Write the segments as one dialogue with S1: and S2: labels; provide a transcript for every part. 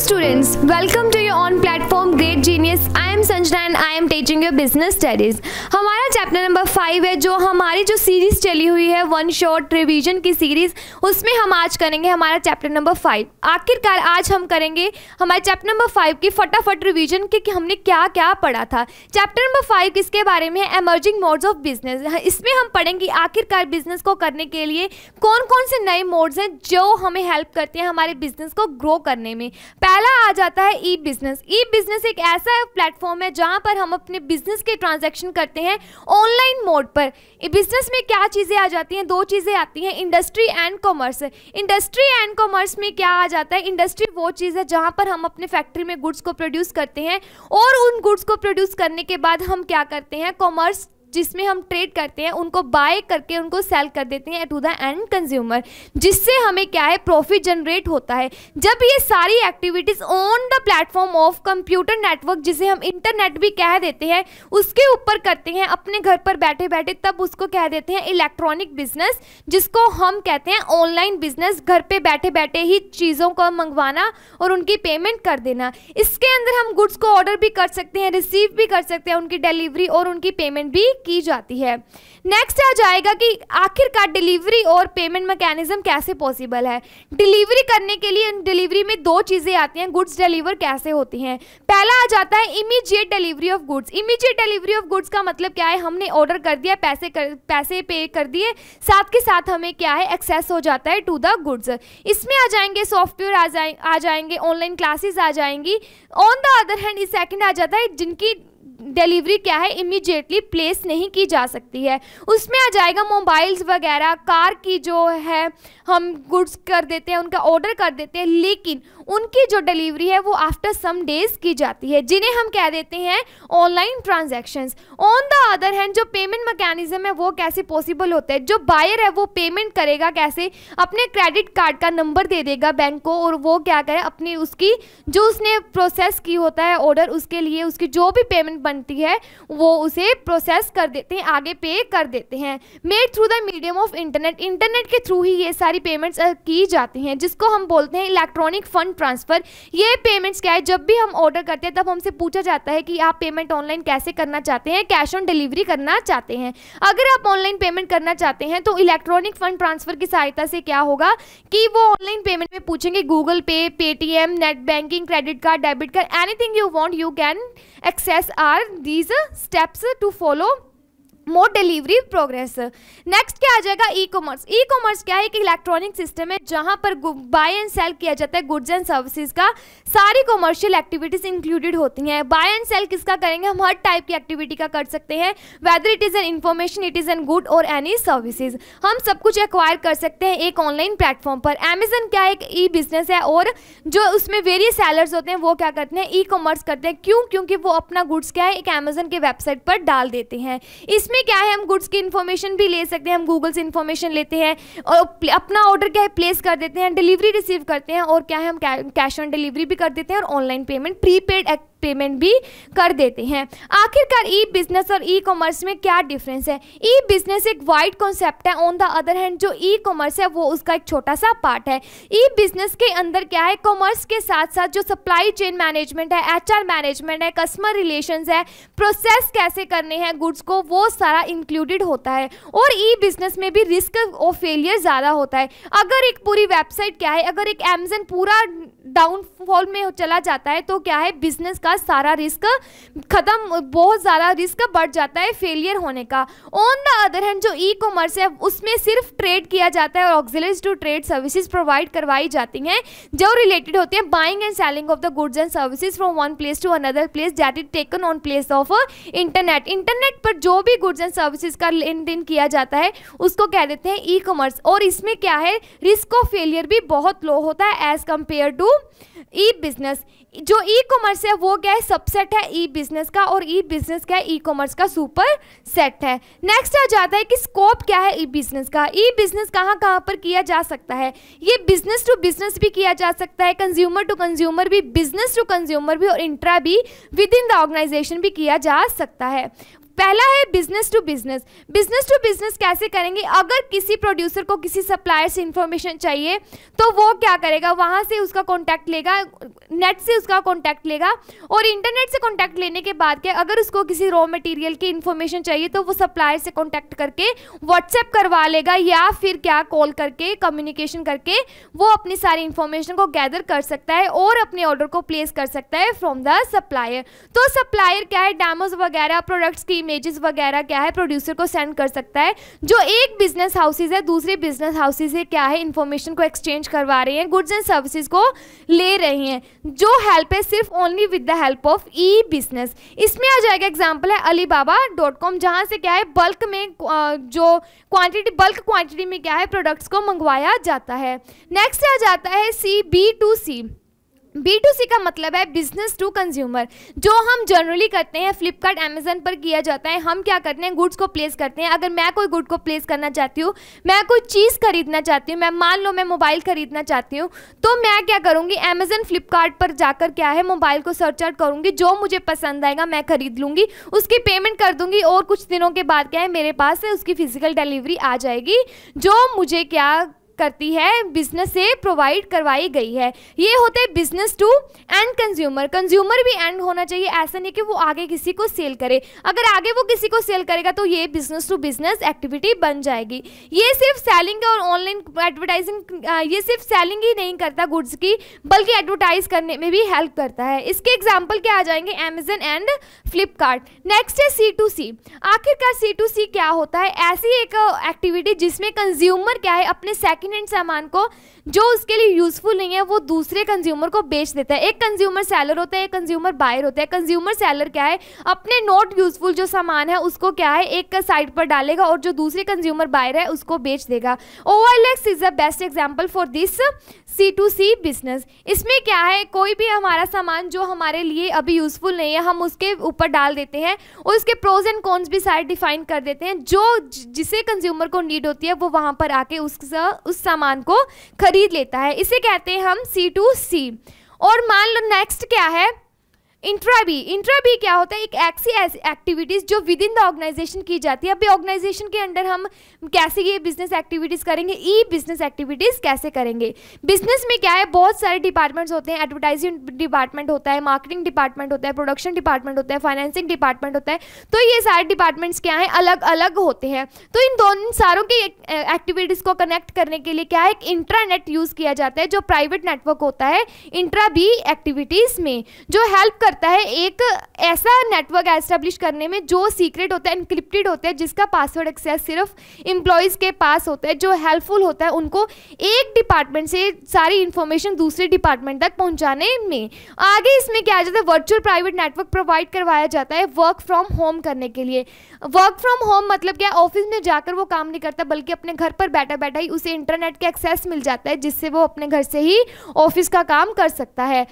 S1: students, welcome to your own platform Great Genius. I am Sanjana and I am teaching your business studies. हमारे हमारा chapter number five है जो हमारी जो series चली हुई है वन शॉट रिवीजन की सीरीज उसमें हम आज करेंगे हमारा चैप्टर नंबर फाइव आखिरकार आज हम करेंगे हमारे चैप्टर नंबर फाइव की फटाफट रिवीजन के कि हमने क्या क्या पढ़ा था चैप्टर नंबर फाइव किसके बारे में है एमर्जिंग मोड्स ऑफ बिजनेस इसमें हम पढ़ेंगे आखिरकार बिजनेस को करने के लिए कौन कौन से नए मोड्स हैं जो हमें हेल्प करते हैं हमारे बिजनेस को ग्रो करने में पहला आ जाता है ई बिजनेस ई बिजनेस एक ऐसा प्लेटफॉर्म है जहाँ पर हम अपने बिजनेस के ट्रांजेक्शन करते हैं ऑनलाइन मोड पर बिजनेस में क्या चीज़ें आ जाती हैं दो चीज़ें आती हैं industry and commerce industry and commerce में क्या आ जाता है इंडस्ट्री वो चीज़ है जहाँ पर हम अपने फैक्ट्री में गुड्स को प्रोड्यूस करते हैं और उन गुड्स को प्रोड्यूस करने के बाद हम क्या करते हैं कॉमर्स जिसमें हम ट्रेड करते हैं उनको बाय करके उनको सेल कर देते हैं टू द एंड कंज्यूमर जिससे हमें क्या है प्रॉफिट जनरेट होता है जब ये सारी activities on the platform of computer network जिसे हम इंटरनेट भी कह देते हैं उसके ऊपर करते हैं अपने घर पर बैठे बैठे तब उसको कह देते हैं इलेक्ट्रॉनिक बिजनेस जिसको हम कहते हैं ऑनलाइन बिजनेस घर पे बैठे बैठे ही चीज़ों को मंगवाना और उनकी पेमेंट कर देना इसके अंदर हम गुड्स को ऑर्डर भी कर सकते हैं रिसीव भी कर सकते हैं उनकी डिलीवरी और उनकी पेमेंट भी की जाती है नेक्स्ट आ जाएगा कि आखिरकार डिलीवरी और पेमेंट मैकेनिज्म कैसे पॉसिबल है डिलीवरी करने के लिए डिलीवरी में दो चीज़ें आती हैं गुड्स डिलीवर कैसे होती हैं पहला आ जाता है immediate delivery of goods immediate delivery of goods का मतलब क्या है हमने ऑर्डर कर दिया पैसे कर पैसे पे कर दिए साथ के साथ हमें क्या है एक्सेस हो जाता है टू द गुड्स इसमें आ जाएंगे सॉफ्टवेयर आ आ जाएंगे ऑनलाइन क्लासेस आ जाएंगी on the other hand second आ जाता है जिनकी डिलीवरी क्या है इमीडिएटली प्लेस नहीं की जा सकती है उसमें आ जाएगा मोबाइल्स वगैरह कार की जो है हम गुड्स कर देते हैं उनका ऑर्डर कर देते हैं लेकिन उनकी जो डिलीवरी है वो आफ्टर सम डेज की जाती है जिन्हें हम कह देते हैं online transactions on the other hand जो पेमेंट मैकेनिज्म है वो कैसे पॉसिबल होता है जो बायर है वो पेमेंट करेगा कैसे अपने क्रेडिट कार्ड का नंबर दे देगा बैंक को और वो क्या करे अपनी उसकी जो उसने प्रोसेस की होता है ऑर्डर उसके लिए उसकी जो भी पेमेंट बनती है वो उसे प्रोसेस कर देते हैं आगे पे कर देते हैं made through the medium of internet internet के थ्रू ही ये सारी पेमेंट्स की जाती हैं जिसको हम बोलते हैं इलेक्ट्रॉनिक फंड ट्रांसफ़र ये पेमेंट्स क्या है जब भी हम ऑर्डर करते हैं तब हमसे पूछा जाता है कि आप पेमेंट ऑनलाइन कैसे करना चाहते हैं कैश ऑन डिलीवरी करना चाहते हैं अगर आप ऑनलाइन पेमेंट करना चाहते हैं तो इलेक्ट्रॉनिक फंड ट्रांसफ़र की सहायता से क्या होगा कि वो ऑनलाइन पेमेंट में पूछेंगे Google pay Paytm net banking credit card debit card anything you want you can access are are these steps to follow more delivery progress next क्या आ जाएगा ई कॉमर्स ई कॉमर्स क्या है एक electronic system है जहां पर bye and cell किया जाता है गुड्स एंड सर्विसेज का सारी कॉमर्शियल एक्टिविटीज इंक्लूडेड होती हैं बाय एंड सेल किसका करेंगे हम हर टाइप की एक्टिविटी का कर सकते हैं whether it is an information it is an good और एनी सर्विसेज हम सब कुछ एक्वायर कर सकते हैं एक ऑनलाइन प्लेटफॉर्म पर अमेजन क्या एक ई बिजनेस है और जो उसमें वेरियस सेलर्स होते हैं वो क्या करते हैं ई कॉमर्स करते हैं क्यों क्योंकि वो अपना गुड्स क्या है एक अमेजन के वेबसाइट पर डाल देते हैं इसमें इसमें क्या है हम गुड्स की इन्फॉर्मेशन भी ले सकते हैं हम गूगल से इन्फॉर्मेशन लेते हैं और अपना ऑर्डर क्या है प्लेस कर देते हैं डिलीवरी रिसीव करते हैं और क्या है हम कैश ऑन डिलीवरी भी कर देते हैं और ऑनलाइन पेमेंट प्रीपेड पेमेंट भी कर देते हैं आखिरकार ई बिजनेस और ई कॉमर्स में क्या डिफरेंस है ई बिजनेस एक वाइड कॉन्सेप्ट है ऑन द अदर हैंड जो ई कॉमर्स है वो उसका एक छोटा सा पार्ट है ई बिजनेस के अंदर क्या है कॉमर्स के साथ साथ जो सप्लाई चेन मैनेजमेंट है एच मैनेजमेंट है कस्टमर रिलेशन है प्रोसेस कैसे करने हैं गुड्स को वो सारा इंक्लूडेड होता है और ई बिजनेस में भी रिस्क और फेलियर ज़्यादा होता है अगर एक पूरी वेबसाइट क्या है अगर एक एमजन पूरा डाउनफॉल में चला जाता है तो क्या है बिजनेस का पास सारा रिस्क ख़त्म बहुत ज़्यादा रिस्क बढ़ जाता है फेलियर होने का ऑन द अदर हैंड जो ई कॉमर्स है उसमें सिर्फ ट्रेड किया जाता है और auxiliaries to trade services provide करवाई जाती हैं जो रिलेटेड होती हैं buying and selling of the goods and services from one place to another place that is taken on place of internet internet पर जो भी गुड्स एंड सर्विसेज का लेन देन किया जाता है उसको कह देते हैं ई कॉमर्स और इसमें क्या है रिस्क ऑफ फेलियर भी बहुत लो होता है as compare to e business जो ई कॉमर्स है वो क्या है सबसेट है ई बिजनेस का और ई बिजनेस क्या है ई कॉमर्स का सुपर सेट है नेक्स्ट आ जाता है कि स्कोप क्या है ई बिजनेस का ई बिजनेस कहाँ कहाँ पर किया जा सकता है ये बिजनेस टू बिजनेस भी किया जा सकता है कंज्यूमर टू कंज्यूमर भी बिजनेस टू कंज्यूमर भी और इंट्रा भी विद इन द ऑर्गेनाइजेशन भी किया जा सकता है पहला है business to business business to business कैसे करेंगे अगर किसी प्रोड्यूसर को किसी सप्लायर से इंफॉर्मेशन चाहिए तो वो क्या करेगा वहां से उसका कॉन्टैक्ट लेगा नेट से उसका कॉन्टैक्ट लेगा और इंटरनेट से कॉन्टैक्ट लेने के बाद क्या अगर उसको किसी रॉ मटेरियल की इंफॉर्मेशन चाहिए तो वो सप्लायर से कॉन्टैक्ट करके व्हाट्सएप करवा लेगा या फिर क्या कॉल करके कम्युनिकेशन करके वो अपनी सारी इंफॉर्मेशन को गैदर कर सकता है और अपने ऑर्डर को प्लेस कर सकता है फ्रॉम द सप्लायर तो सप्लायर क्या है डैमोज वगैरह प्रोडक्ट्स की इमेजेस वगैरह क्या है प्रोड्यूसर को सेंड कर सकता है जो एक बिजनेस हाउसेज है दूसरे बिजनेस हाउसेज से क्या है इंफॉर्मेशन को एक्सचेंज करवा रहे हैं गुड्स एंड सर्विसेज को ले रहे हैं जो हेल्प है सिर्फ only with the help of e business इसमें आ जाएगा एग्जाम्पल है अली बाबा से क्या है बल्क में जो क्वान्टिटी बल्क क्वान्टिटी में क्या है प्रोडक्ट्स को मंगवाया जाता है नेक्स्ट आ जाता है C B to C B to C का मतलब है बिजनेस टू कंज्यूमर जो हम जनरली करते हैं फ्लिपकार्ट अमेजन पर किया जाता है हम क्या करते हैं गुड्स को प्लेस करते हैं अगर मैं कोई गुड को प्लेस करना चाहती हूँ मैं कोई चीज़ खरीदना चाहती हूँ मैं मान लो मैं मोबाइल खरीदना चाहती हूँ तो मैं क्या करूँगी अमेजन फ्लिपकार्ट पर जाकर क्या है मोबाइल को सर्च आउट करूँगी जो मुझे पसंद आएगा मैं खरीद लूँगी उसकी पेमेंट कर दूँगी और कुछ दिनों के बाद क्या है मेरे पास उसकी फिजिकल डिलीवरी आ जाएगी जो मुझे क्या करती है बिजनेस से प्रोवाइड करवाई गई है ये होते हैं business to and consumer consumer भी एंड होना चाहिए ऐसा नहीं कि वो आगे किसी को सेल करे अगर आगे वो किसी को सेल करेगा तो ये बिजनेस टू बिजनेस एक्टिविटी बन जाएगी ये सिर्फ सेलिंग और ऑनलाइन एडवर्टाइजिंग ये सिर्फ सेलिंग ही नहीं करता गुड्स की बल्कि एडवर्टाइज करने में भी हेल्प करता है इसके एग्जाम्पल क्या आ जाएंगे अमेजन एंड फ्लिपकार्ट नेक्स्ट है सी टू सी आखिरकार सी टू सी क्या होता है ऐसी एक एक्टिविटी जिसमें कंज्यूमर क्या है अपने सेकेंड सेकेंड हैंड सामान को जो उसके लिए यूजफुल नहीं है वो दूसरे कंज्यूमर को बेच देता है एक कंज्यूमर सेलर होता है एक कंज्यूमर बायर होता है कंज्यूमर सेलर क्या है अपने नॉट यूजफुल जो सामान है उसको क्या है एक साइड पर डालेगा और जो दूसरे कंज्यूमर बायर है उसको बेच देगा OLX is the best example for this C to C business इसमें क्या है कोई भी हमारा सामान जो हमारे लिए अभी यूज़फुल नहीं है हम उसके ऊपर डाल देते हैं और उसके प्रोज एंड कॉन्स भी सारे डिफाइन कर देते हैं जो जिसे कंज्यूमर को नीड होती है वो वहाँ पर आके उस उस सामान को खरीद लेता है इसे कहते हैं हम सी टू सी और मान लो नेक्स्ट क्या है इंट्राबी इंट्राबी क्या होता है एक ऐसी एक्टिविटीज़ जो विद इन द ऑर्गेनाइजेशन की जाती है अभी ऑर्गेनाइजेशन के अंडर हम कैसे ये बिजनेस एक्टिविटीज़ करेंगे ई बिजनेस एक्टिविटीज़ कैसे करेंगे बिजनेस में क्या है बहुत सारे डिपार्टमेंट्स होते हैं एडवर्टाइजिंग डिपार्टमेंट होता है मार्केटिंग डिपार्टमेंट होता है प्रोडक्शन डिपार्टमेंट होता है फाइनेंसिंग डिपार्टमेंट होता है तो ये सारे डिपार्टमेंट्स क्या हैं अलग अलग होते हैं तो इन दोनों सारों की एक्टिविटीज़ को कनेक्ट करने के लिए क्या है एक इंट्रानेट यूज़ किया जाता है जो प्राइवेट नेटवर्क होता है इंट्रा बी एक्टिविटीज़ में जो हेल्प कर करता है एक ऐसा नेटवर्क एस्टेब्लिश करने में जो सीक्रेट होता है इनक्रिप्टेड होता है जिसका पासवर्ड एक्सेस सिर्फ एम्प्लॉयज़ के पास होता है जो हेल्पफुल होता है उनको एक डिपार्टमेंट से सारी इन्फॉर्मेशन दूसरे डिपार्टमेंट तक पहुंचाने में आगे इसमें क्या आ जाता है वर्चुअल प्राइवेट नेटवर्क प्रोवाइड करवाया जाता है वर्क फ्रॉम होम करने के लिए वर्क फ्रॉम होम मतलब क्या ऑफिस में जाकर वो काम नहीं करता बल्कि अपने घर पर बैठा बैठा ही उसे इंटरनेट का एक्सेस मिल जाता है जिससे वो अपने घर से ही ऑफिस का काम कर सकता है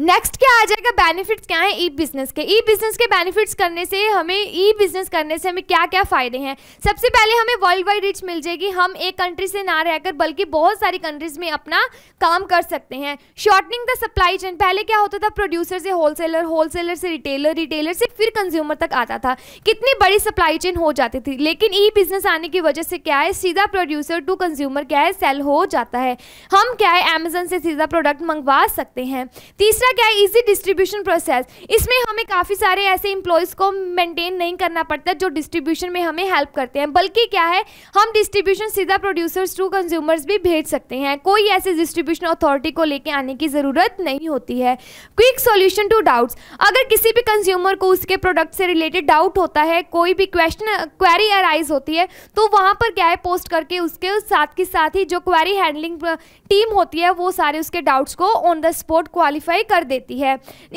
S1: नेक्स्ट क्या आ जाएगा बेनिफिट्स क्या है ई बिजनेस के ई बिजनेस के बेनिफिट्स करने से हमें ई बिजनेस करने से हमें क्या क्या फ़ायदे हैं सबसे पहले हमें वर्ल्ड वाइड रीच मिल जाएगी हम एक कंट्री से ना रहकर बल्कि बहुत सारी कंट्रीज में अपना काम कर सकते हैं शॉर्टनिंग द सप्लाई चेन पहले क्या होता था प्रोड्यूसर से होलसेलर होलसेलर से रिटेलर रिटेलर से फिर कंज्यूमर तक आता था कितनी बड़ी सप्लाई चेन हो जाती थी लेकिन ई बिजनेस आने की वजह से क्या है सीधा प्रोड्यूसर टू कंज्यूमर क्या है सेल हो जाता है हम क्या है अमेजन से सीधा प्रोडक्ट मंगवा सकते हैं तीसरा दूसरा क्या है इजी डिस्ट्रीब्यूशन प्रोसेस इसमें हमें काफ़ी सारे ऐसे इंप्लॉयज़ को मेंटेन नहीं करना पड़ता जो डिस्ट्रीब्यूशन में हमें हेल्प करते हैं बल्कि क्या है हम डिस्ट्रीब्यूशन सीधा प्रोड्यूसर्स टू कंज्यूमर्स भी भेज सकते हैं कोई ऐसे डिस्ट्रीब्यूशन अथॉरिटी को लेकर आने की ज़रूरत नहीं होती है क्विक सोल्यूशन टू डाउट्स अगर किसी भी कंज्यूमर को उसके प्रोडक्ट से रिलेटेड डाउट होता है कोई भी क्वेश्चन क्वेरी अराइज होती है तो वहाँ पर क्या है पोस्ट करके उसके साथ के साथ ही जो क्वेरी हैंडलिंग टीम होती है वो सारे उसके डाउट्स को ऑन द स्पॉट क्वालिफाई कर कर देती है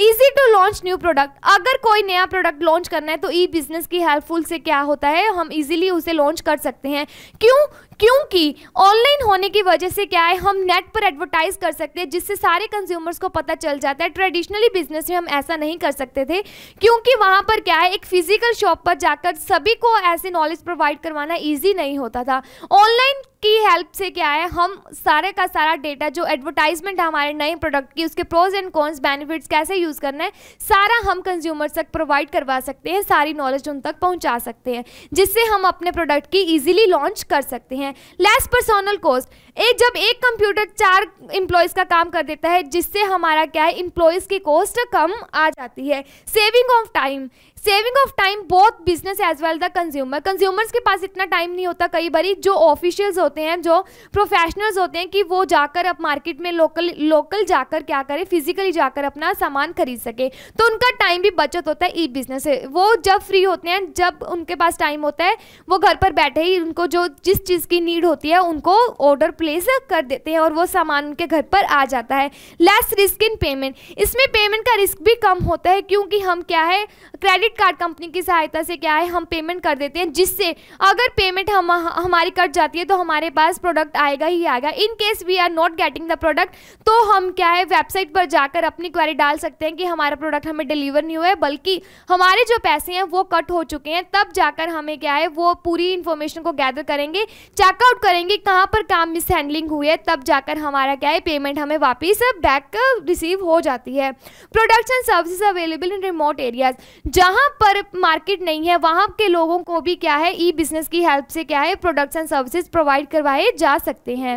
S1: easy to launch new product अगर कोई नया प्रोडक्ट लॉन्च करना है तो ई बिजनेस की हेल्पफुल से क्या होता है हम इजीली उसे लॉन्च कर सकते हैं क्यों क्योंकि ऑनलाइन होने की वजह से क्या है हम नेट पर एडवर्टाइज कर सकते हैं जिससे सारे कंज्यूमर्स को पता चल जाता है ट्रेडिशनली बिजनेस में हम ऐसा नहीं कर सकते थे क्योंकि वहाँ पर क्या है एक फिजिकल शॉप पर जाकर सभी को ऐसे नॉलेज प्रोवाइड करवाना ईजी नहीं होता था ऑनलाइन की हेल्प से क्या है हम सारे का सारा डेटा जो एडवर्टाइजमेंट हमारे नए प्रोडक्ट की उसके प्रोज एंड कॉन्स बेनिफिट्स कैसे यूज़ करना है सारा हम कंज्यूमर्स तक प्रोवाइड करवा सकते हैं सारी नॉलेज उन तक पहुंचा सकते हैं जिससे हम अपने प्रोडक्ट की इजीली लॉन्च कर सकते हैं हैं लेस पर्सनल कॉस्ट एक जब एक कंप्यूटर चार एम्प्लॉयज़ का काम कर देता है जिससे हमारा क्या है एम्प्लॉयज़ की कॉस्ट कम आ जाती है saving of time saving of time both business as well the consumer consumers के पास इतना टाइम नहीं होता कई बार जो ऑफिशियल्स होते हैं जो प्रोफेशनल्स होते हैं कि वो जाकर अब मार्केट में लोकल लोकल जाकर क्या करें फिजिकली जाकर अपना सामान खरीद सके तो उनका टाइम भी बचत होता है ई बिजनेस से वो जब फ्री होते हैं जब उनके पास टाइम होता है वो घर पर बैठे ही उनको जो जिस चीज़ की नीड होती है उनको ऑर्डर प्लेस कर देते हैं और वो सामान उनके घर पर आ जाता है लेस रिस्क इन पेमेंट इसमें पेमेंट का रिस्क भी कम होता है क्योंकि हम क्या है क्रेडिट क्रेडिट कार्ड कंपनी की सहायता से क्या है हम पेमेंट कर देते हैं जिससे अगर पेमेंट हम हमारी कट जाती है तो हमारे पास प्रोडक्ट आएगा ही आएगा in case we are not getting the product तो हम क्या है वेबसाइट पर जाकर अपनी क्वारी डाल सकते हैं कि हमारा प्रोडक्ट हमें डिलीवर नहीं हुआ है बल्कि हमारे जो पैसे हैं वो कट हो चुके हैं तब जाकर हमें क्या है वो पूरी इन्फॉर्मेशन को गैदर करेंगे चेकआउट करेंगे कहाँ पर काम मिस हैंडलिंग हुई है तब जाकर हमारा क्या है पेमेंट हमें वापस बैक रिसीव हो जाती है production services available in remote areas जहाँ जहाँ पर मार्केट नहीं है वहाँ के लोगों को भी क्या है ई बिजनेस की हेल्प से क्या है प्रोडक्ट्स एंड सर्विसेज प्रोवाइड करवाए जा सकते हैं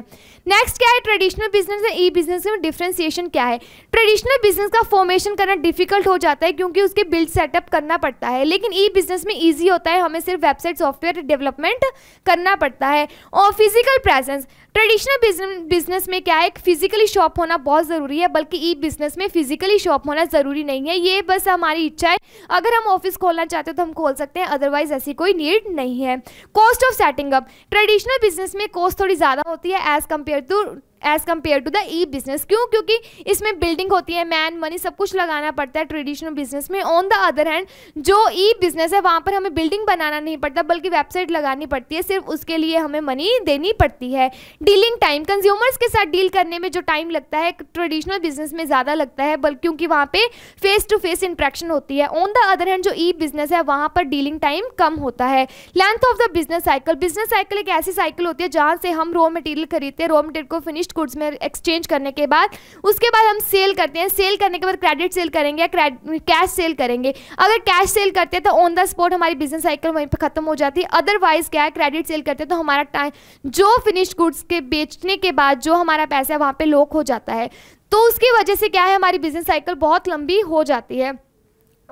S1: नेक्स्ट क्या है ट्रेडिशनल बिजनेस या ई बिजनेस में डिफ्रेंसिएशन क्या है ट्रेडिशनल बिजनेस का फॉर्मेशन करना डिफिकल्ट हो जाता है क्योंकि उसके बिल्ड सेटअप करना पड़ता है लेकिन ई बिजनेस में ईजी होता है हमें सिर्फ वेबसाइट सॉफ्टवेयर डेवलपमेंट करना पड़ता है और फिजिकल प्रेजेंस ट्रेडिशनल बिजनेस में क्या है फिजिकली शॉप होना बहुत ज़रूरी है बल्कि ई बिजनेस में फिजिकली शॉप होना ज़रूरी नहीं है ये बस हमारी इच्छा है अगर हम ऑफिस खोलना चाहते हो तो हम खोल सकते हैं अदरवाइज ऐसी कोई नीड नहीं है cost of setting up traditional business में कॉस्ट थोड़ी ज़्यादा होती है as compare to as compare to the e business क्यों क्योंकि इसमें बिल्डिंग होती है मैन मनी सब कुछ लगाना पड़ता है ट्रेडिशनल बिजनेस में ऑन द अदर हैंड जो ई बिजनेस है वहाँ पर हमें बिल्डिंग बनाना नहीं पड़ता बल्कि वेबसाइट लगानी पड़ती है सिर्फ उसके लिए हमें मनी देनी पड़ती है डीलिंग टाइम कंज्यूमर्स के साथ डील करने में जो टाइम लगता है ट्रेडिशनल बिजनेस में ज़्यादा लगता है बल्कि क्योंकि वहाँ पे फेस टू फेस इंट्रैक्शन होती है ऑन द अदर हैंड जो ई बिजनेस है वहाँ पर डीलिंग टाइम कम होता है length of the business cycle business cycle एक ऐसी साइकिल होती है जहाँ से हम रॉ मटेरियल खरीदते हैं रॉ मटेरियल को फिनिश फिक्स्ड गुड्स में एक्सचेंज करने के बाद उसके बाद हम सेल करते हैं सेल करने के बाद क्रेडिट सेल करेंगे या कैश सेल करेंगे अगर कैश सेल करते हैं तो ऑन द स्पॉट हमारी बिजनेस साइकिल वहीं पर खत्म हो जाती है अदरवाइज क्या है क्रेडिट सेल करते हैं तो हमारा टाइम जो फिनिश गुड्स के बेचने के बाद जो हमारा पैसा है वहाँ पर लॉक हो जाता है तो उसकी वजह से क्या है हमारी बिजनेस साइकिल बहुत लंबी हो जाती है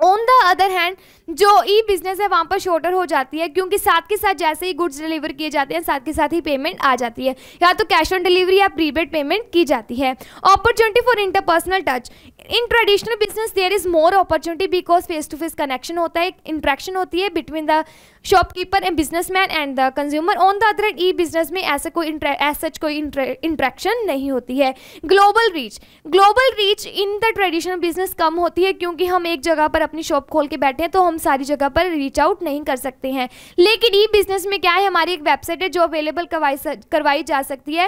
S1: ऑन द अदर हैंड जो ई बिजनेस है वहाँ पर शॉर्टर हो जाती है क्योंकि साथ के साथ जैसे ही गुड्स डिलीवर किए जाते हैं साथ के साथ ही पेमेंट आ जाती है या तो कैश ऑन डिलीवरी या प्रीपेड पेमेंट की जाती है opportunity for interpersonal touch in traditional business there is more opportunity because face to face connection होता है इंट्रैक्शन होती है between the shopkeeper and business man and the consumer on the other hand e business में ऐसे कोई as such कोई interaction नहीं होती है global reach global reach in the traditional business कम होती है क्योंकि हम एक जगह पर अपनी शॉप खोल के बैठे हैं तो हम सारी जगह पर रीच आउट नहीं कर सकते हैं लेकिन ई बिजनेस में क्या है हमारी एक वेबसाइट है जो अवेलेबल करवाई करवाई जा सकती है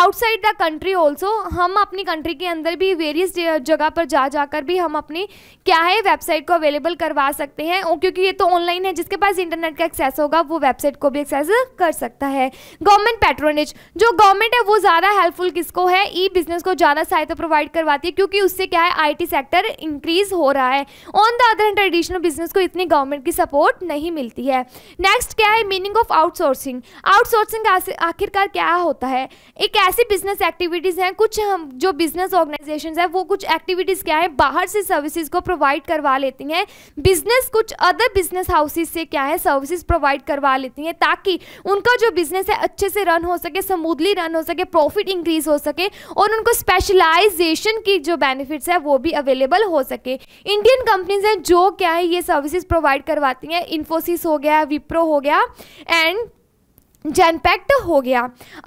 S1: आउटसाइड द कंट्री ऑल्सो हम अपनी कंट्री के अंदर भी वेरियस जगह पर जा जाकर भी हम अपनी क्या है वेबसाइट को अवेलेबल करवा सकते हैं क्योंकि ये तो ऑनलाइन है जिसके पास इंटरनेट का एक्सेस होगा वो वेबसाइट को भी एक्सेस कर सकता है गवर्नमेंट पेट्रोनेज जो गवर्नमेंट है वो ज़्यादा हेल्पफुल किसको है ई बिजनेस को ज़्यादा सहायता प्रोवाइड करवाती है क्योंकि उससे क्या है आईटी सेक्टर इंक्रीज हो रहा है है on the other hand traditional business को इतनी गवर्नमेंट की सपोर्ट नहीं मिलती है नेक्स्ट क्या है मीनिंग ऑफ आउटसोर्सिंग आउटसोर्सिंग आखिरकार क्या होता है एक ऐसी बिजनेस एक्टिविटीज़ हैं कुछ हम जो बिजनेस ऑर्गेनाइजेशन है वो कुछ एक्टिविटीज़ क्या है बाहर से सर्विसेज को प्रोवाइड करवा लेती हैं बिजनेस कुछ अदर बिजनेस हाउसेज से क्या है सर्विसेज प्रोवाइड करवा लेती हैं ताकि उनका जो बिजनेस है अच्छे से रन हो सके स्मूथली रन हो सके प्रॉफिट इंक्रीज हो सके और उनको स्पेशलाइजेशन की जो बेनिफिट्स है वो भी अवेलेबल हो सके इन इंडियन कंपनीज हैं जो क्या है ये सर्विसेज प्रोवाइड करवाती हैं इन्फोसिस हो गया विप्रो हो गया एंड जनपैक्ट हो गया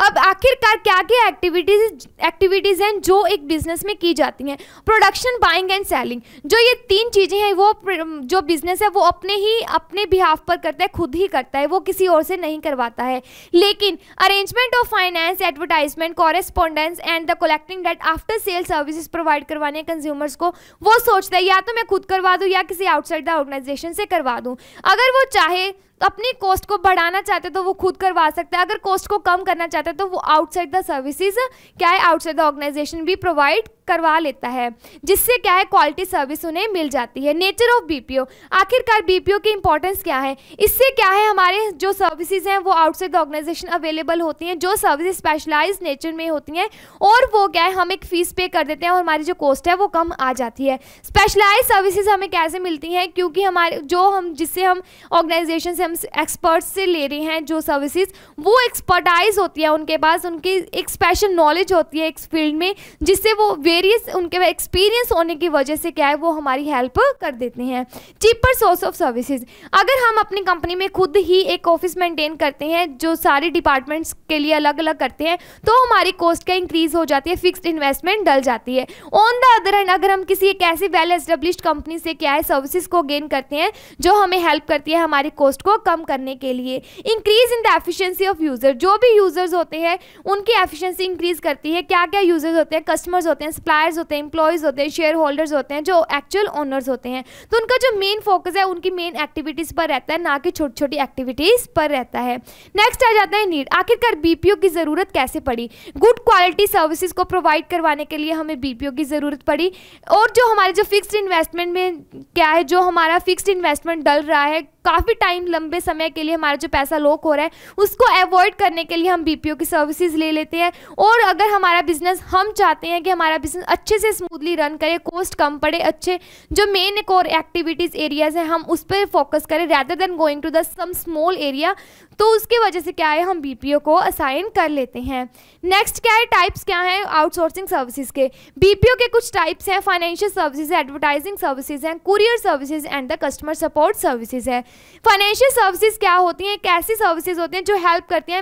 S1: अब आखिरकार क्या क्या एक्टिविटीज एक्टिविटीज़ हैं जो एक बिजनेस में की जाती हैं प्रोडक्शन बाइंग एंड सेलिंग जो ये तीन चीज़ें हैं वो जो बिजनेस है वो अपने ही अपने बिहाफ पर करता है खुद ही करता है वो किसी और से नहीं करवाता है लेकिन arrangement of finance advertisement correspondence and the collecting debt after sale services provide करवाने कंज्यूमर्स को वो सोचता है या तो मैं खुद करवा दूँ या किसी आउटसाइड द ऑर्गेनाइजेशन से करवा दूँ अगर वो चाहे अपनी कॉस्ट को बढ़ाना चाहते तो वो खुद करवा आ सकता है अगर कॉस्ट को कम करना चाहता है तो वो आउटसाइड द सर्विसेज क्या है आउटसाइड द ऑर्गेनाइजेशन भी प्रोवाइड करवा लेता है जिससे क्या है क्वालिटी सर्विस उन्हें मिल जाती है नेचर ऑफ बीपीओ आखिरकार बीपीओ की इंपॉर्टेंस क्या है इससे क्या है हमारे जो सर्विसेज हैं वो आउटसाइड द ऑर्गेनाइजेशन अवेलेबल होती हैं जो सर्विसेज स्पेशलाइज नेचर में होती हैं और वो क्या है हम एक फीस पे कर देते हैं और हमारी जो कॉस्ट है वो कम आ जाती है स्पेशलाइज सर्विसेज हमें कैसे मिलती हैं क्योंकि हमारे जो हम जिससे हम ऑर्गेनाइजेशन से हम एक्सपर्ट्स से ले रहे हैं जो सर्विसेज वो एक्सपर्टाइज होती है उनके पास उनकी एक स्पेशल नॉलेज होती है इस फील्ड में जिससे वो वेरियस उनके एक्सपीरियंस होने की वजह से क्या है वो हमारी हेल्प कर देते हैं चीपर सोर्स ऑफ सर्विसेज अगर हम अपनी कंपनी में खुद ही एक ऑफिस मेंटेन करते हैं जो सारे डिपार्टमेंट्स के लिए अलग अलग करते हैं तो हमारी कॉस्ट का इंक्रीज हो जाती है फिक्स्ड इन्वेस्टमेंट डल जाती है ऑन द अदर हैंड अगर हम किसी एक ऐसी वेल एस्टेब्लिश कंपनी से क्या है सर्विसेज को गेन करते हैं जो हमें हेल्प करती है हमारी कॉस्ट को कम करने के लिए increase in the effi efficiency of user जो भी यूज़र्स होते हैं उनकी एफिशिएंसी इंक्रीज़ करती है क्या क्या यूज़र्स होते हैं कस्टमर्स होते हैं सप्लायर्स होते हैं इंप्लॉयज़ होते हैं शेयर होल्डर्स होते हैं जो एक्चुअल ओनर्स होते हैं तो उनका जो मेन फोकस है उनकी मेन एक्टिविटीज़ पर रहता है ना कि छोटी छोटी एक्टिविटीज़ पर रहता है नेक्स्ट आ जाता है नीड आखिरकार बीपीओ की ज़रूरत कैसे पड़ी गुड क्वालिटी सर्विसेज को प्रोवाइड करवाने के लिए हमें बीपीओ की ज़रूरत पड़ी और जो हमारे जो फिक्स्ड इन्वेस्टमेंट में क्या है जो हमारा फिक्स्ड इन्वेस्टमेंट डल रहा है काफ़ी टाइम लंबे समय के लिए हमारा जो पैसा लॉक हो रहा है उसको अवॉइड करने के लिए हम बीपीओ की सर्विसेज ले लेते हैं और अगर हमारा बिजनेस हम चाहते हैं कि हमारा बिजनेस अच्छे से स्मूथली रन करे कॉस्ट कम पड़े अच्छे जो मेन कोर एक्टिविटीज़ एरियाज हैं हम उस पर फोकस करें rather than going to the some small area तो उसकी वजह से क्या है हम बी को असाइन कर लेते हैं नेक्स्ट क्या है टाइप्स क्या हैं आउटसोर्सिंग सर्विसेज के बी के कुछ टाइप्स हैं फाइनेंशियल सर्विसेज एडवर्टाइजिंग सर्विसेज हैं courier services and the customer support services है फाइनेंशियल सर्विसेज क्या होती हैं कैसी सर्विसेज होती हैं जो हेल्प करती हैं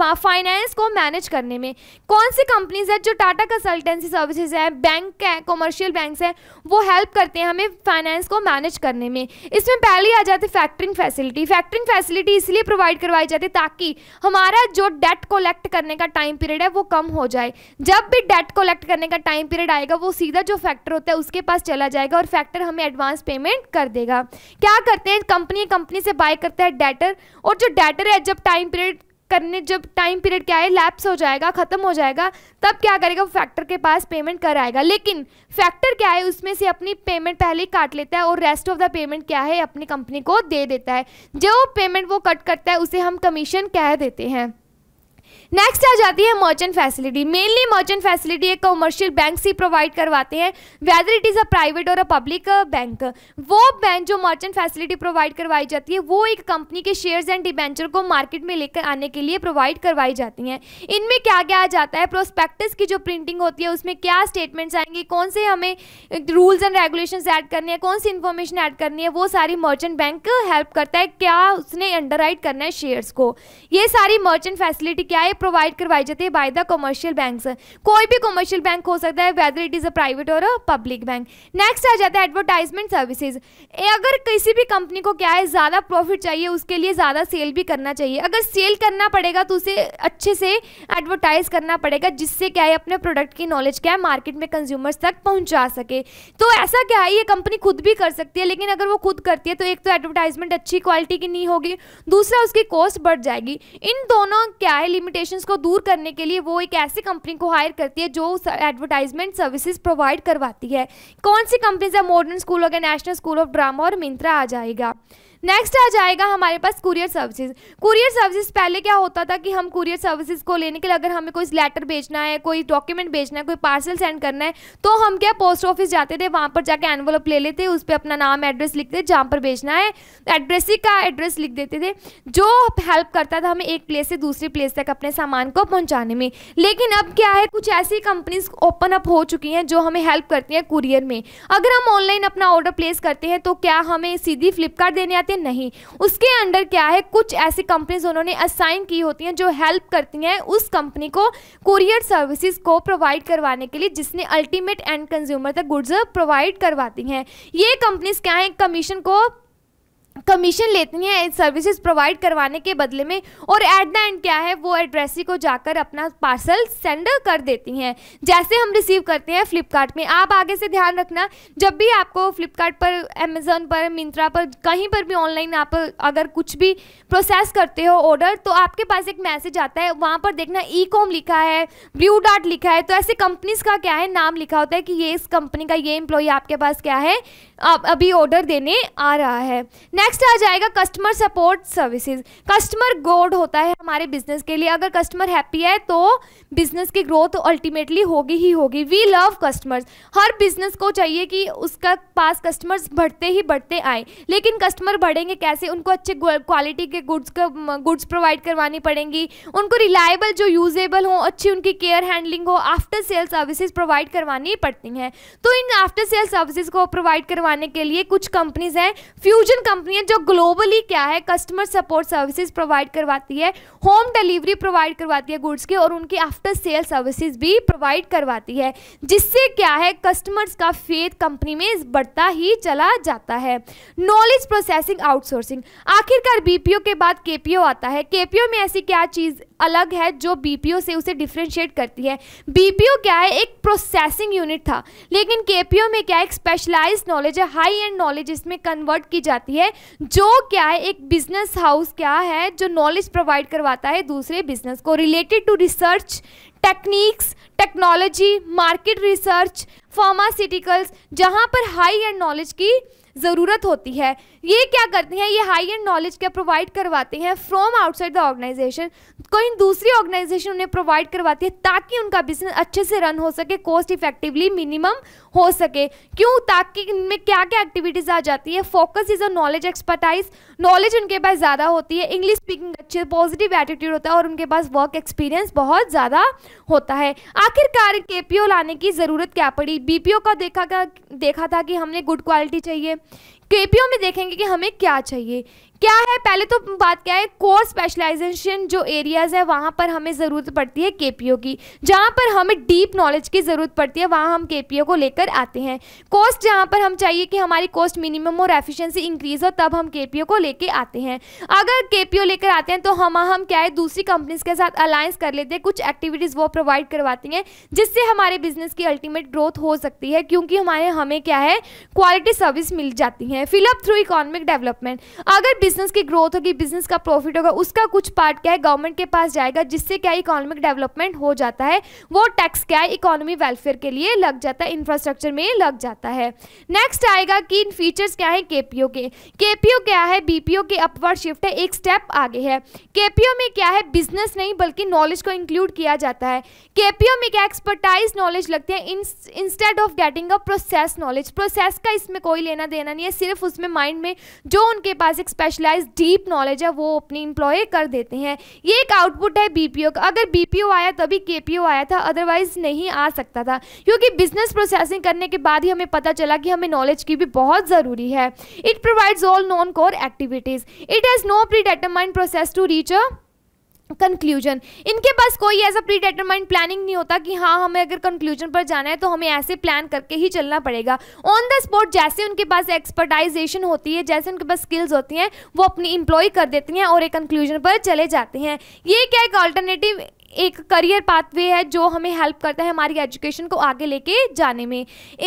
S1: फाइनेंस को मैनेज करने में कौन सी कंपनीज है जो टाटा कंसल्टेंसी सर्विसेज है बैंक है कॉमर्शियल बैंक है वो हेल्प करते हैं हमें फाइनेंस को मैनेज करने में इसमें पहले आ जाती फैक्टरिंग फैसिलिटी फैक्टरिंग फैसिलिटी इसलिए प्रोवाइड करवाई जाती ताकि हमारा जो डेट कलेक्ट करने का टाइम पीरियड है वो कम हो जाए जब भी डेट कलेक्ट करने का टाइम पीरियड आएगा वो सीधा जो फैक्टर होता है उसके पास चला जाएगा और फैक्टर हमें एडवांस पेमेंट कर देगा क्या करते हैं कंपनी कंपनी से बाय करता है डेटर और जो डेटर है जब टाइम पीरियड करने जब टाइम पीरियड क्या है लैप्स हो जाएगा ख़त्म हो जाएगा तब क्या करेगा वो फैक्टर के पास पेमेंट कराएगा लेकिन फैक्टर क्या है उसमें से अपनी पेमेंट पहले ही काट लेता है और रेस्ट ऑफ द पेमेंट क्या है अपनी कंपनी को दे देता है जो पेमेंट वो कट करता है उसे हम कमीशन कह देते हैं नेक्स्ट आ जाती है merchant facility mainly merchant facility एक कमर्शियल बैंक से प्रोवाइड करवाते हैं whether it is a private और अ पब्लिक बैंक वो बैंक जो मर्चेंट फैसिलिटी प्रोवाइड करवाई जाती है वो एक कंपनी के शेयर्स एंड डिबेंचर को मार्केट में लेकर आने के लिए प्रोवाइड करवाई जाती हैं इनमें क्या क्या आ जाता है प्रोस्पेक्टिस की जो प्रिंटिंग होती है उसमें क्या स्टेटमेंट्स आएंगे कौन से हमें रूल्स एंड रेगुलेशन ऐड करने हैं कौन सी इन्फॉर्मेशन ऐड करनी है वो सारी मर्चेंट बैंक हेल्प करता है क्या उसने अंडर करना है शेयर्स को ये सारी मर्चेंट फैसिलिटी क्या है प्रोवाइड करवाई जाती है बाय द कमर्शियल बैंक कोई भी कमर्शियल बैंक हो सकता है whether it is a private और पब्लिक बैंक नेक्स्ट आ जाता है एडवर्टाइजमेंट सर्विसेज अगर किसी भी कंपनी को क्या है ज़्यादा प्रॉफिट चाहिए उसके लिए ज़्यादा सेल भी करना चाहिए अगर सेल करना पड़ेगा तो उसे अच्छे से एडवर्टाइज करना पड़ेगा जिससे क्या है अपने प्रोडक्ट की नॉलेज क्या है मार्केट में कंज्यूमर्स तक पहुंचा सके तो ऐसा क्या है ये कंपनी खुद भी कर सकती है लेकिन अगर वो खुद करती है तो एक तो एडवर्टाइजमेंट अच्छी क्वालिटी की नहीं होगी दूसरा उसकी कॉस्ट बढ़ जाएगी इन दोनों क्या है लिमिटेशन फ्रस्ट्रेशन को दूर करने के लिए वो एक ऐसी कंपनी को हायर करती है जो एडवर्टाइजमेंट सर्विसेज प्रोवाइड करवाती है कौन सी कंपनीज है मॉडर्न स्कूल हो गया नेशनल स्कूल ऑफ ड्रामा और मिंत्रा आ जाएगा नेक्स्ट आ जाएगा हमारे पास कुरियर सर्विसेज कुरियर सर्विसेज पहले क्या होता था कि हम कुरियर सर्विसेज को लेने के लिए अगर हमें कोई लेटर भेजना है कोई डॉक्यूमेंट भेजना है कोई पार्सल सेंड करना है तो हम क्या पोस्ट ऑफिस जाते थे वहाँ पर जाके एनवलप ले लेते उस पर अपना नाम एड्रेस लिखते जहाँ पर भेजना है एड्रेसिंग का एड्रेस लिख देते थे जो हेल्प करता था हमें एक प्लेस से दूसरी प्लेस तक अपने सामान को पहुँचाने में लेकिन अब क्या है कुछ ऐसी कंपनीज ओपन अप हो चुकी हैं जो हमें हेल्प करती हैं कुरियर में अगर हम ऑनलाइन अपना ऑर्डर प्लेस करते हैं तो क्या हमें सीधी फ्लिपकार्ट देने आते कहते हैं नहीं उसके अंडर क्या है कुछ ऐसी कंपनीज उन्होंने असाइन की होती हैं जो हेल्प करती हैं उस कंपनी को कुरियर सर्विसेज को प्रोवाइड करवाने के लिए जिसने अल्टीमेट एंड कंज्यूमर तक गुड्स प्रोवाइड करवाती हैं ये कंपनीज क्या हैं कमीशन को कमीशन लेती हैं सर्विसेज प्रोवाइड करवाने के बदले में और एट द एंड क्या है वो एड्रेसी को जाकर अपना पार्सल सेंड कर देती हैं जैसे हम रिसीव करते हैं फ्लिपकार्ट में आप आगे से ध्यान रखना जब भी आपको फ्लिपकार्ट पर अमेज़ोन पर मिंत्रा पर कहीं पर भी ऑनलाइन आप अगर कुछ भी प्रोसेस करते हो ऑर्डर तो आपके पास एक मैसेज आता है वहाँ पर देखना ई कॉम लिखा है ब्लू डार्ट लिखा है तो ऐसे कंपनीज का क्या है नाम लिखा होता है कि ये इस कंपनी का ये एम्प्लॉई आपके पास क्या है अभी ऑर्डर देने आ रहा है नेक्स्ट आ जाएगा कस्टमर सपोर्ट सर्विसेज कस्टमर गोड होता है हमारे बिजनेस के लिए अगर कस्टमर हैप्पी है तो बिजनेस की ग्रोथ अल्टीमेटली होगी ही होगी वी लव कस्टमर्स हर बिजनेस को चाहिए कि उसका पास कस्टमर्स बढ़ते ही बढ़ते आए लेकिन कस्टमर बढ़ेंगे कैसे उनको अच्छे क्वालिटी के गुड्स का गुड्स प्रोवाइड करवानी पड़ेंगी उनको रिलायबल जो यूजेबल हो अच्छी उनकी केयर हैंडलिंग हो आफ्टर सेल सर्विसेज प्रोवाइड करवानी पड़ती हैं तो इन आफ्टर सेल सर्विसेज को प्रोवाइड करवा करवाने के लिए कुछ कंपनीज हैं फ्यूजन कंपनी है जो ग्लोबली क्या है कस्टमर सपोर्ट सर्विसेज प्रोवाइड करवाती है होम डिलीवरी प्रोवाइड करवाती है गुड्स की और उनकी आफ्टर सेल सर्विसेज भी प्रोवाइड करवाती है जिससे क्या है कस्टमर्स का फेथ कंपनी में बढ़ता ही चला जाता है नॉलेज प्रोसेसिंग आउटसोर्सिंग आखिरकार बीपीओ के बाद केपीओ आता है केपीओ में ऐसी क्या चीज़ अलग है जो बीपीओ से उसे डिफ्रेंशिएट करती है बीपीओ क्या है एक प्रोसेसिंग यूनिट था लेकिन के में क्या है एक स्पेशलाइज नॉलेज है हाई एंड नॉलेज इसमें कन्वर्ट की जाती है जो क्या है एक बिजनेस हाउस क्या है जो नॉलेज प्रोवाइड करवाता है दूसरे बिजनेस को related to research techniques technology market research pharmaceuticals जहाँ पर हाई एंड नॉलेज की ज़रूरत होती है ये क्या करती हैं ये हाई एंड नॉलेज क्या प्रोवाइड करवाती हैं फ्रॉम आउटसाइड द ऑर्गेनाइजेशन कोई दूसरी ऑर्गेनाइजेशन उन्हें प्रोवाइड करवाती है ताकि उनका बिजनेस अच्छे से रन हो सके कॉस्ट इफेक्टिवली मिनिमम हो सके क्यों ताकि इनमें क्या क्या एक्टिविटीज़ आ जाती है focus is a knowledge expertise knowledge उनके पास ज़्यादा होती है इंग्लिश स्पीकिंग अच्छे पॉजिटिव एटीट्यूड होता है और उनके पास वर्क एक्सपीरियंस बहुत ज़्यादा होता है आखिरकार के लाने की ज़रूरत क्या पड़ी बी का देखा का देखा था कि हमने गुड क्वालिटी चाहिए केपीओ में देखेंगे कि हमें क्या चाहिए क्या है पहले तो बात क्या है कोर स्पेशलाइजेशन जो एरियाज है वहाँ पर हमें ज़रूरत पड़ती है केपीओ की जहाँ पर हमें डीप नॉलेज की ज़रूरत पड़ती है वहाँ हम के को लेकर आते हैं कॉस्ट जहाँ पर हम चाहिए कि हमारी कॉस्ट मिनिमम और एफिशिएंसी इंक्रीज हो तब हम के को लेके आते हैं अगर के लेकर आते हैं तो हम हम क्या है दूसरी कंपनीज के साथ अलायंस कर लेते हैं कुछ एक्टिविटीज़ वो प्रोवाइड करवाती हैं जिससे हमारे बिजनेस की अल्टीमेट ग्रोथ हो सकती है क्योंकि हमारे हमें क्या है क्वालिटी सर्विस मिल जाती है फिलअप थ्रू इकोनॉमिक डेवलपमेंट अगर बिजनेस की ग्रोथ होगी बिजनेस का प्रॉफिट होगा उसका कुछ पार्ट क्या है गवर्नमेंट के पास जाएगा जिससे क्या इकोनॉमिक डेवलपमेंट हो जाता है वो टैक्स क्या है इकोनॉमी वेलफेयर के लिए लग जाता है इंफ्रास्ट्रक्चर में लग जाता है नेक्स्ट आएगा कि इन फीचर्स क्या है केपीओ के केपीओ क्या है बीपीओ के अपवर्ड शिफ्ट है एक स्टेप आगे है केपीओ में क्या है बिजनेस नहीं बल्कि नॉलेज को इंक्लूड किया जाता है केपीओ में क्या एक्सपर्टाइज नॉलेज लगती है instead of getting a process knowledge process का इसमें कोई लेना देना नहीं है सिर्फ उसमें माइंड में जो उनके पास एक स्पेशल स्पेशलाइज डीप नॉलेज है वो अपने इंप्लॉय कर देते हैं ये एक आउटपुट है बीपीओ का अगर बीपीओ आया तभी केपीओ आया था अदरवाइज नहीं आ सकता था क्योंकि बिजनेस प्रोसेसिंग करने के बाद ही हमें पता चला कि हमें नॉलेज की भी बहुत ज़रूरी है it provides all non core activities it has no predetermined process to reach a conclusion इनके पास कोई ऐसा प्री डिटरमाइंड प्लानिंग नहीं होता कि हाँ हमें अगर कंक्लूजन पर जाना है तो हमें ऐसे प्लान करके ही चलना पड़ेगा ऑन द स्पॉट जैसे उनके पास एक्सपर्टाइजेशन होती है जैसे उनके पास स्किल्स होती हैं वो अपनी इम्प्लॉय कर देती हैं और एक कंक्लूजन पर चले जाते हैं ये क्या एक ऑल्टरनेटिव एक करियर पाथवे है जो हमें हेल्प करता है हमारी एजुकेशन को आगे लेके जाने में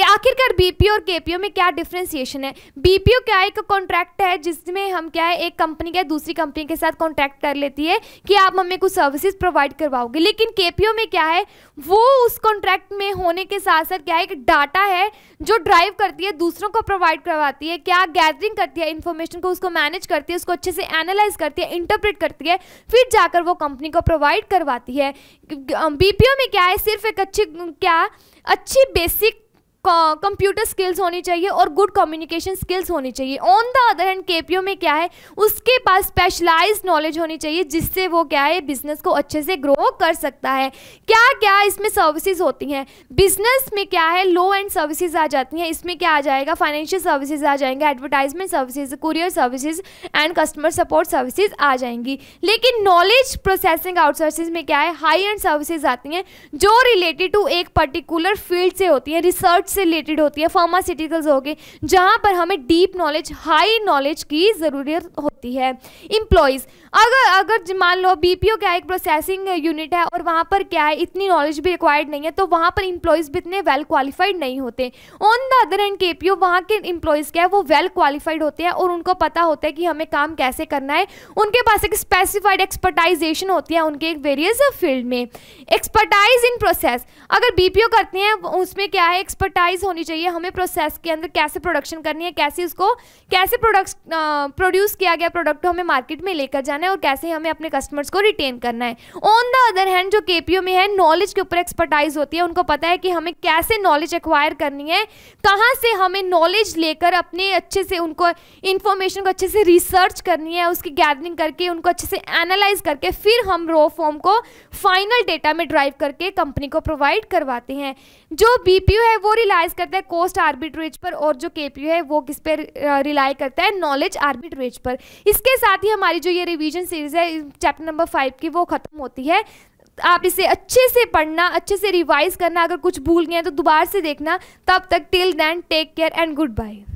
S1: आखिरकार बीपीओ और केपीओ में क्या डिफ्रेंसिएशन है बीपीओ क्या एक कॉन्ट्रैक्ट है जिसमें हम क्या है एक कंपनी क्या दूसरी कंपनी के साथ कॉन्ट्रैक्ट कर लेती है कि आप हमें कुछ सर्विसेज प्रोवाइड करवाओगे लेकिन केपीओ में क्या है वो उस कॉन्ट्रैक्ट में होने के साथ साथ क्या है एक डाटा है जो ड्राइव करती है दूसरों को प्रोवाइड करवाती है क्या गैदरिंग करती है इन्फॉर्मेशन को उसको मैनेज करती है उसको अच्छे से एनालाइज करती है इंटरप्रेट करती है फिर जाकर वो कंपनी को प्रोवाइड करवाती है बीपीओ में क्या है सिर्फ एक अच्छी क्या अच्छी बेसिक कंप्यूटर स्किल्स होनी चाहिए और गुड कम्युनिकेशन स्किल्स होनी चाहिए ऑन द अदर हैंड के में क्या है उसके पास स्पेशलाइज नॉलेज होनी चाहिए जिससे वो क्या है बिजनेस को अच्छे से ग्रो कर सकता है क्या क्या इसमें सर्विसेज होती हैं बिजनेस में क्या है लो एंड सर्विसेज आ जाती हैं इसमें क्या आ जाएगा फाइनेंशियल सर्विसेज आ जाएंगे advertisement services courier services and customer support services आ जाएंगी लेकिन नॉलेज प्रोसेसिंग आउटसोर्सिस में क्या है हाई एंड सर्विसेज आती हैं जो रिलेटेड टू एक पर्टिकुलर फील्ड से होती हैं रिसर्च से रिलेटेड होती है फार्मास्यूटिकल्स हो गए जहाँ पर हमें डीप नॉलेज हाई नॉलेज की ज़रूरत होती है इम्प्लॉयज़ अगर अगर मान लो बीपीओ क्या एक प्रोसेसिंग यूनिट है और वहाँ पर क्या है इतनी नॉलेज भी रिक्वायर्ड नहीं है तो वहाँ पर इम्प्लॉयज़ भी इतने वेल क्वालिफाइड नहीं होते on the other end K P O वहाँ के इम्प्लॉयज़ क्या है वो वेल क्वालिफाइड होते हैं और उनको पता होता है कि हमें काम कैसे करना है उनके पास एक स्पेसिफाइड एक्सपर्टाइजेशन होती है उनके एक वेरियस फील्ड में एक्सपर्टाइज इन प्रोसेस अगर बीपीओ करते हैं उसमें क्या है एक्सपर्टाइज एक्सपर्टाइज होनी चाहिए हमें प्रोसेस के अंदर कैसे प्रोडक्शन करनी है कैसे उसको कैसे प्रोडक्ट प्रोड्यूस किया गया प्रोडक्ट हमें मार्केट में लेकर जाना है और कैसे हमें अपने कस्टमर्स को रिटेन करना है ऑन द अदर हैंड जो के में है नॉलेज के ऊपर एक्सपर्टाइज होती है उनको पता है कि हमें कैसे नॉलेज एक्वायर करनी है कहाँ से हमें नॉलेज लेकर अपने अच्छे से उनको इन्फॉर्मेशन को अच्छे से रिसर्च करनी है उसकी गैदरिंग करके उनको अच्छे से एनालाइज करके फिर हम रो फॉर्म को फाइनल डेटा में ड्राइव करके कंपनी को प्रोवाइड करवाते हैं जो बीपीओ है वो रिला रिलाइज करता है कोस्ट आर्बिट्रेज पर और जो केपीयू है वो किस पे रिलाई करता है नॉलेज आर्बिट्रेज पर इसके साथ ही हमारी जो ये रिवीजन सीरीज है चैप्टर नंबर फाइव की वो खत्म होती है आप इसे अच्छे से पढ़ना अच्छे से रिवाइज करना अगर कुछ भूल गए तो दोबारा से देखना तब तक till then take care and good bye